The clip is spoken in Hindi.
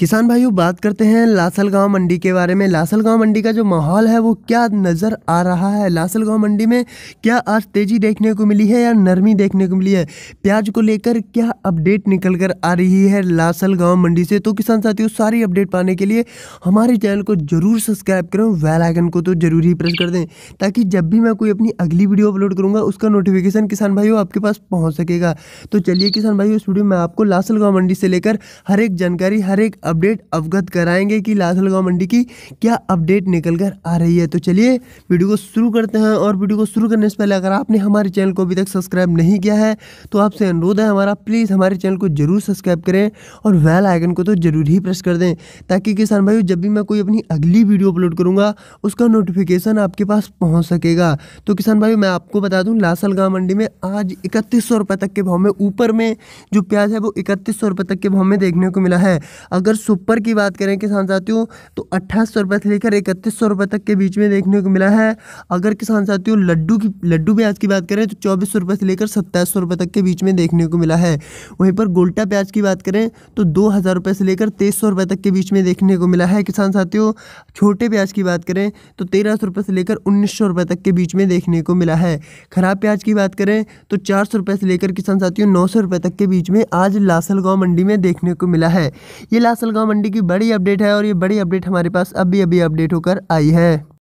किसान भाइयों बात करते हैं लासल गांव मंडी के बारे में लासल गांव मंडी का जो माहौल है वो क्या नज़र आ रहा है लासल गांव मंडी में क्या आज तेज़ी देखने को मिली है या नरमी देखने को मिली है प्याज को लेकर क्या अपडेट निकल कर आ रही है लासल गांव मंडी से तो किसान साथियों सारी अपडेट पाने के लिए हमारे चैनल को ज़रूर सब्सक्राइब करें वेलाइकन को तो ज़रूर ही प्रेस कर दें ताकि जब भी मैं कोई अपनी अगली वीडियो अपलोड करूँगा उसका नोटिफिकेशन किसान भाइयों आपके पास पहुँच सकेगा तो चलिए किसान भाइयों इस वीडियो में आपको लासल गाँव मंडी से लेकर हर एक जानकारी हर एक अपडेट अवगत कराएंगे कि लाखलगांव मंडी की क्या अपडेट निकल कर आ रही है तो चलिए वीडियो को शुरू करते हैं और वीडियो को शुरू करने से पहले अगर आपने हमारे चैनल को अभी तक सब्सक्राइब नहीं किया है तो आपसे अनुरोध है हमारा प्लीज़ हमारे चैनल को जरूर सब्सक्राइब करें और वेल आइकन को तो जरूर ही प्रेस कर दें ताकि किसान भाई जब भी मैं कोई अपनी अगली वीडियो अपलोड करूँगा उसका नोटिफिकेशन आपके पास पहुँच सकेगा तो किसान भाई मैं आपको बता दूँ लासलगांव मंडी में आज इकतीस सौ तक के भाव में ऊपर में जो प्याज है वो इकतीस सौ तक के भाव में देखने को मिला है अगर सुपर की बात करें किसान साथियों तो अट्ठाईस सौ रुपये से लेकर इकतीस सौ रुपये तक के बीच में देखने को मिला है अगर किसान साथियों लड्डू की लड्डू प्याज की बात करें तो चौबीस सौ रुपये से लेकर सत्ताईस सौ रुपये तक के बीच में देखने को मिला है वहीं पर गोल्टा प्याज की बात करें तो दो हज़ार रुपये से लेकर तेईस सौ रुपये तक के बीच में देखने को मिला है किसान साथियों छोटे प्याज की बात करें तो तेरह सौ रुपये से लेकर उन्नीस सौ रुपये तक के बीच में देखने को मिला है ख़राब प्याज की बात करें तो चार सौ रुपये से लेकर किसान साथियों नौ सौ रुपये तक के बीच में आज लासलगांव मंडी में देखने को मिला है ये लास कासलगांव मंडी की बड़ी अपडेट है और ये बड़ी अपडेट हमारे पास अभी अभी अपडेट होकर आई है